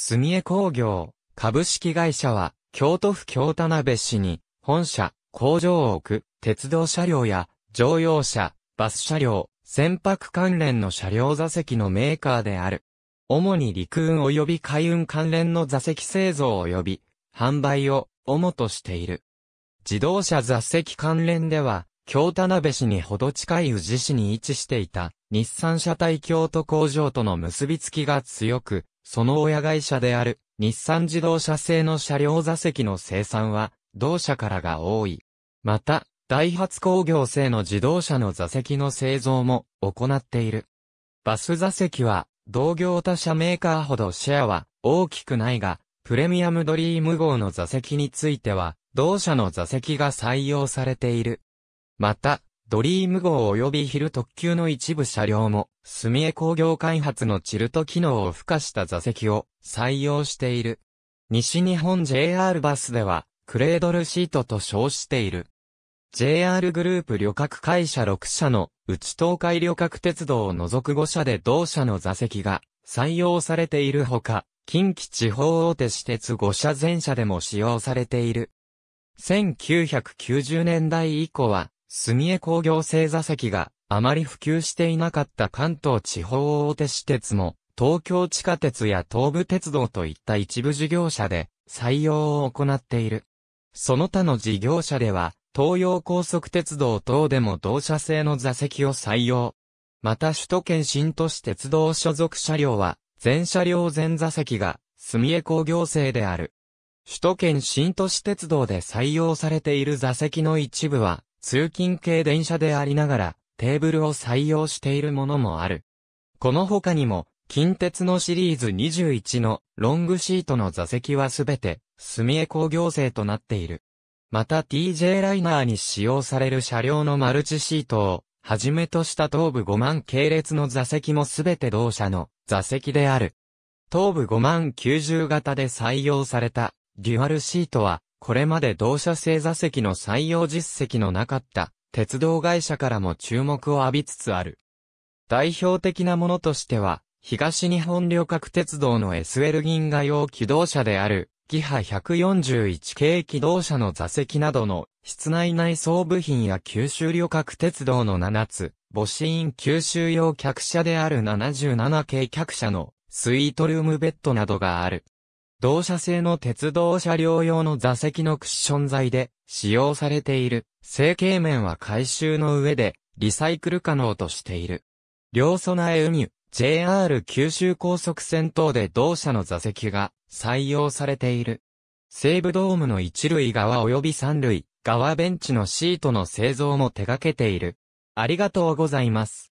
住江工業、株式会社は、京都府京田辺市に、本社、工場を置く、鉄道車両や、乗用車、バス車両、船舶関連の車両座席のメーカーである。主に陸運及び海運関連の座席製造及び、販売を、主としている。自動車座席関連では、京田辺市にほど近い宇治市に位置していた、日産車体京都工場との結びつきが強く、その親会社である日産自動車製の車両座席の生産は同社からが多い。また、ダイハツ工業製の自動車の座席の製造も行っている。バス座席は同業他社メーカーほどシェアは大きくないが、プレミアムドリーム号の座席については同社の座席が採用されている。また、ドリーム号及び昼特急の一部車両も、住江工業開発のチルト機能を付加した座席を採用している。西日本 JR バスでは、クレードルシートと称している。JR グループ旅客会社6社の、内東海旅客鉄道を除く5社で同社の座席が採用されているほか、近畿地方大手私鉄5社全社でも使用されている。1990年代以降は、住江工業製座席があまり普及していなかった関東地方大手私鉄も、東京地下鉄や東武鉄道といった一部事業者で採用を行っている。その他の事業者では、東洋高速鉄道等でも同社製の座席を採用。また首都圏新都市鉄道所属車両は、全車両全座席が、住江工業製である。首都圏新都市鉄道で採用されている座席の一部は、通勤系電車でありながら、テーブルを採用しているものもある。この他にも、近鉄のシリーズ21のロングシートの座席はすべて、墨江工業製となっている。また TJ ライナーに使用される車両のマルチシートを、はじめとした東部5万系列の座席もすべて同社の座席である。東部5万90型で採用されたデュアルシートはこれまで同社製座席の採用実績のなかった鉄道会社からも注目を浴びつつある。代表的なものとしては、東日本旅客鉄道の SL 銀河用機動車である、ギハ141系機動車の座席などの室内内装部品や九州旅客鉄道の7つ、母子院九州用客車である77系客車のスイートルームベッドなどがある。同社製の鉄道車両用の座席のクッション材で使用されている成形面は回収の上でリサイクル可能としている。両備え海、JR 九州高速線等で同社の座席が採用されている。西武ドームの一塁側及び三塁側ベンチのシートの製造も手掛けている。ありがとうございます。